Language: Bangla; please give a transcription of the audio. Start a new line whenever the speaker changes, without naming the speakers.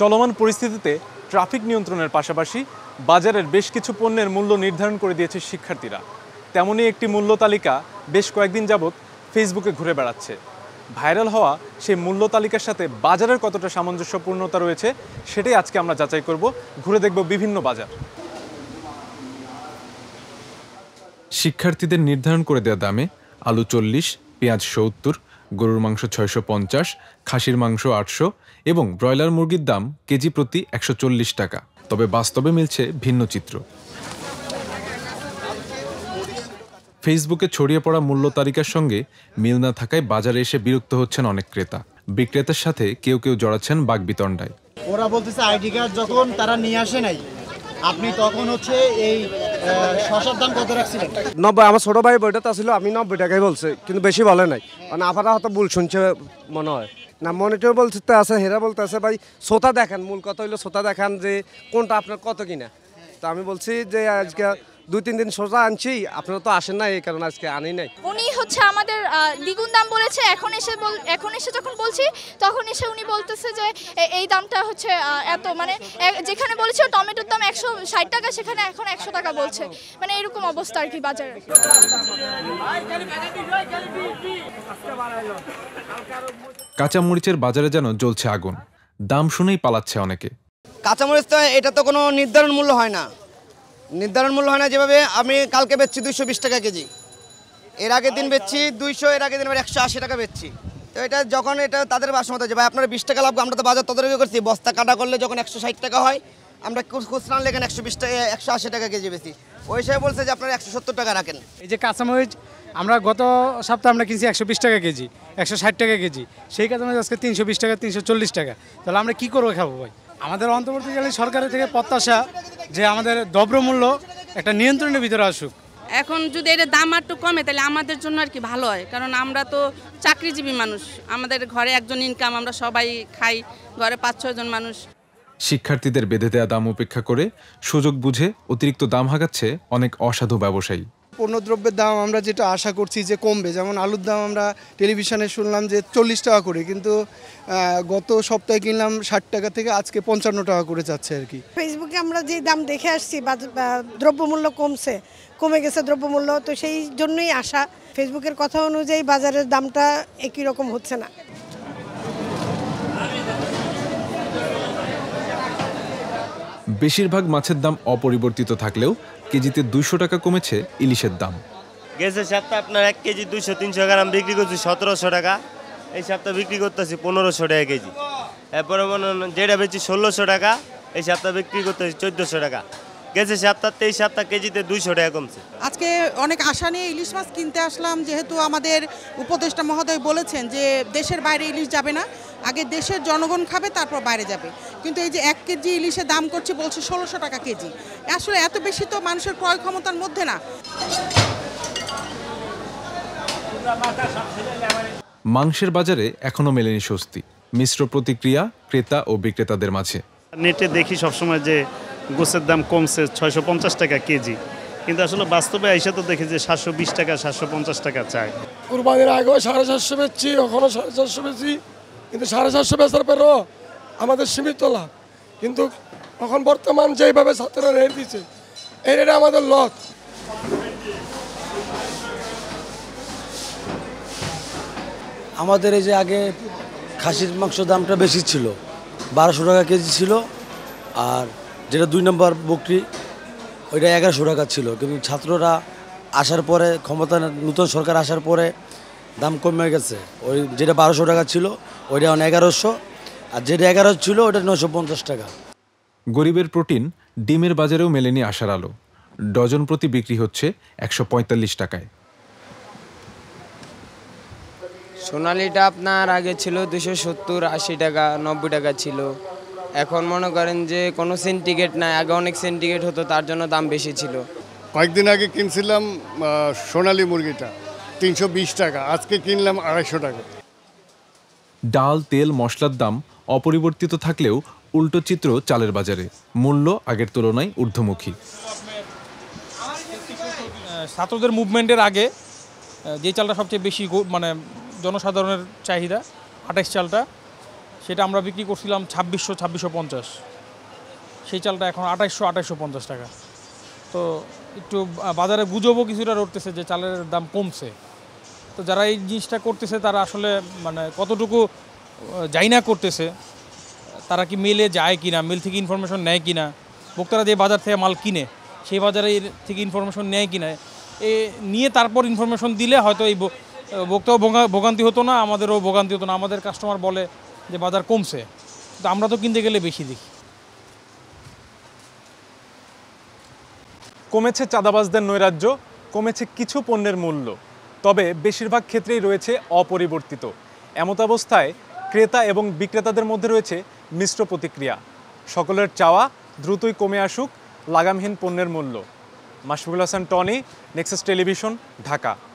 চলমান পরিস্থিতিতে ট্রাফিক নিয়ন্ত্রণের পাশাপাশি বাজারের বেশ কিছু পণ্যের মূল্য নির্ধারণ করে দিয়েছে শিক্ষার্থীরা তেমনই একটি মূল্য তালিকা বেশ কয়েকদিন যাবৎ ফেসবুকে ঘুরে বেড়াচ্ছে ভাইরাল হওয়া সেই মূল্য তালিকার সাথে বাজারের কতটা সামঞ্জস্যপূর্ণতা রয়েছে সেটাই আজকে আমরা যাচাই করব ঘুরে দেখব বিভিন্ন বাজার শিক্ষার্থীদের নির্ধারণ করে দেওয়া দামে আলু চল্লিশ পেঁয়াজ সত্তর গরুর মাংস ছয়শো পঞ্চাশ খাসির মাংস আটশো এবং ব্রয়লার মুরগির দাম কেজি প্রতি একশো চল্লিশ টাকা তবে বাস্তবে মিলছে ভিন্ন চিত্র ফেসবুকে ছড়িয়ে পড়া মূল্য তালিকার সঙ্গে মিল না থাকায় বাজারে এসে বিরক্ত হচ্ছেন অনেক ক্রেতা বিক্রেতার সাথে কেউ কেউ জড়াচ্ছেন বাঘ বিতণ্ডায় ওরা বলতেছে আইডি কার্ড যখন তারা নিয়ে আসে নাই আপনি তখন হচ্ছে এই নব্বই আমার ছোট ভাই বইটাতে ছিল আমি নব্বই টাকাই বলছি কিন্তু বেশি বলে নাই মানে আপনারা হয়তো ভুল শুনছে মনে হয় না মনিটর বলতে আছে হেরা বলতে আছে ভাই শ্রোতা দেখেন মূল কথা হইলো শ্রোতা দেখান যে কোনটা আপনার কত কিনা তো আমি বলছি যে আজকে দুই তিন দিন সোজা আনছি আপনারা তো আসেন না এই কারণে আজকে আনি নাই উনি হচ্ছে আমাদের দ্বিগুণ দাম বলেছে এখন এসে এখন এসে যখন বলছি তখন এসে উনি বলতেছে যে এই দামটা হচ্ছে এত মানে যেখানে বলেছে টমেটোর দাম একশো ষাট টাকা সেখানে এখন একশো টাকা বলছে মানে এরকম অবস্থা আর কি বাজারে কাঁচামরিচের বাজারে যেন জ্বলছে আগুন দাম শুনেই পালাচ্ছে অনেকে কাঁচামরিচ তো এটা তো কোনো নির্ধারণ মূল্য হয় না নির্ধারণ মূল্য হয় না যেভাবে আমি কালকে বেচছি দুইশো বিশ টাকা কেজি এর আগের দিন বেচছি দুইশো এর আগের দিন আবার একশো আশি টাকা বেচছি তো এটা যখন এটা তাদের বাসমত যে ভাই আপনারা বিশ টাকা লাভ আমরা তো বাজার তদারকি করছি বস্তা কাটা করলে যখন একশো ষাট টাকা হয় আমরা খুচরা লেখেন একশো বিশ টাকা একশো আশি টাকা কেজি বেশি ওই হিসাবে বলছে যে আপনারা একশো সত্তর টাকা রাখেন এই যে কাঁচামরিচ আমরা গত সপ্তাহে আমরা কিনছি একশো বিশ টাকা কেজি একশো ষাট টাকা কেজি সেই কাঁচামরিচ আজকে তিনশো বিশ টাকা তিনশো চল্লিশ টাকা তাহলে আমরা কী করবো খাবো ভাই আমাদের অন্তর্বর্তীকালীন সরকারের থেকে প্রত্যাশা যে আমাদের দ্রব্যমূল্য একটা নিয়ন্ত্রণের ভিতরে আসুক এখন যদি এটা দাম একটু কমে তাহলে আমাদের জন্য আর কি ভালো হয় কারণ আমরা তো চাকরিজীবী মানুষ আমাদের ঘরে একজন ইনকাম আমরা সবাই খাই ঘরে পাঁচ ছজন মানুষ শিক্ষার্থীদের বেঁধে দেওয়া দাম উপেক্ষা করে সুযোগ বুঝে অতিরিক্ত দাম হাগাচ্ছে অনেক অসাধু ব্যবসায়ী পণ্যদ্রব্যের দাম আমরা যেটা আশা করছি যে কমবে যেমন আলুর দাম আমরা টেলিভিশনে শুনলাম যে চল্লিশ টাকা করে কিন্তু গত সপ্তাহে কিনলাম ষাট টাকা থেকে আজকে পঞ্চান্ন টাকা করে যাচ্ছে আর কি ফেসবুকে আমরা যে দাম দেখে আসছি দ্রব্যমূল্য কমছে কমে গেছে দ্রব্যমূল্য তো সেই জন্যই আশা ফেসবুকের কথা অনুযায়ী বাজারের দামটা একই রকম হচ্ছে না বেশিরভাগ মাছের দাম অপরিবর্তিত থাকলেও কেজিতে দুইশো টাকা কমেছে ইলিশের দাম গেছে সপ্তাহে আপনার এক কেজি দুইশো তিনশো গ্রাম বিক্রি করছি সতেরোশো টাকা এই সপ্তাহে বিক্রি করতেছি পনেরোশো টাকা কেজি এরপরে মনে যেটা বেচি ষোলোশো টাকা এই সপ্তাহে বিক্রি করতেছি চোদ্দোশো টাকা গেছে সপ্তাহ তেইশ সপ্তাহ কেজিতে দুইশো টাকা কমছে আজকে অনেক আশা নিয়ে ইলিশ মাছ কিনতে আসলাম যেহেতু আমাদের উপদেষ্টা মহোদয় বলেছেন যে দেশের বাইরে ইলিশ যাবে না আগে দেশের জনগণ খাবে তারপর বাইরে যাবে কিন্তু এই যে এক কেজি ইলিশের দাম করছে বলছে ষোলোশো টাকা কেজি আসলে এত বেশি তো মানুষের ক্রয় ক্ষমতার মধ্যে না মাংসের বাজারে এখনও মেলেনি স্বস্তি মিশ্র প্রতিক্রিয়া ক্রেতা ও বিক্রেতাদের মাঝে নেটে দেখি সবসময় যে গোসের দাম কমছে ছয়শো পঞ্চাশ টাকা কেজি কিন্তু আসলে বাস্তবে আইসা তো দেখি যে সাতশো টাকা সাতশো টাকা চায় কুরবানির আগেও সাড়ে সাতশো বেচছি এখনও সাড়ে সাতশো বেচি কিন্তু সাড়ে সাতশো বেচার পরেও আমাদের সীমিত লাভ কিন্তু এখন বর্তমান যেইভাবে ছাত্ররা রেট দিচ্ছে এই রেটে আমাদের লস আমাদের এই যে আগে খাসির মাংস দামটা বেশি ছিল বারোশো টাকা কেজি ছিল আর যেটা দুই নম্বর বকরি ওইটা এগারোশো টাকা ছিল কিন্তু ছাত্ররা আসার পরে ক্ষমতা নতুন সরকার আসার পরে দাম কমে গেছে ওই যেটা বারোশো টাকা ছিল ওইটা এখন এগারোশো আর যেটা এগারো ছিল ওটা নশো পঞ্চাশ টাকা গরিবের প্রোটিন ডিমের বাজারেও মেলেনি আসার আলো ডজন প্রতি বিক্রি হচ্ছে একশো পঁয়তাল্লিশ টাকায় সোনালিটা আপনার আগে ছিল দুশো সত্তর আশি টাকা নব্বই টাকা ছিল এখন মনে করেন যে কোনো সিন্ডিকেট নাই আগে অনেক সিন্ডিকেট হতো তার জন্য দাম বেশি ছিল কয়েকদিন আগে কিনছিলাম সোনালি মুরগিটা তিনশো টাকা আজকে কিনলাম আড়াইশো টাকা ডাল তেল মশলার দাম অপরিবর্তিত থাকলেও উল্টো চিত্র চালের বাজারে মূল্য আগের তুলনায় ঊর্ধ্বমুখী ছাত্রদের মুভমেন্টের আগে যে চালটা সবচেয়ে বেশি মানে জনসাধারণের চাহিদা আঠাশ চালটা সেটা আমরা বিক্রি করছিলাম ছাব্বিশশো ছাব্বিশশো পঞ্চাশ সেই চালটা এখন আঠাশশো আঠাশশো পঞ্চাশ টাকা তো একটু বাজারে গুজবও কিছুটা রটতেছে যে চালের দাম কমছে তো যারা এই জিনিসটা করতেছে তারা আসলে মানে কতটুকু যাই না করতেছে তারা কি মেলে যায় কি না মেল থেকে ইনফরমেশন নেয় কি না ভোক্তারা যে বাজার থেকে মাল কিনে সেই বাজারে থেকে ইনফরমেশন নেয় কি না এ নিয়ে তারপর ইনফরমেশন দিলে হয়তো এই ভোক্তাও ভোগান্তি হতো না আমাদেরও ভোগান্তি হতো না আমাদের কাস্টমার বলে যে বাজার কমছে তো আমরা তো কিনতে গেলে বেশি দেখি কমেছে চাঁদাবাজদের নৈরাজ্য কমেছে কিছু পণ্যের মূল্য তবে বেশিরভাগ ক্ষেত্রেই রয়েছে অপরিবর্তিত এমতাবস্থায় ক্রেতা এবং বিক্রেতাদের মধ্যে রয়েছে মিশ্র প্রতিক্রিয়া সকলের চাওয়া দ্রুতই কমে আসুক লাগামহীন পণ্যের মূল্য মাসফুল হাসান টনি নেক্সাস টেলিভিশন ঢাকা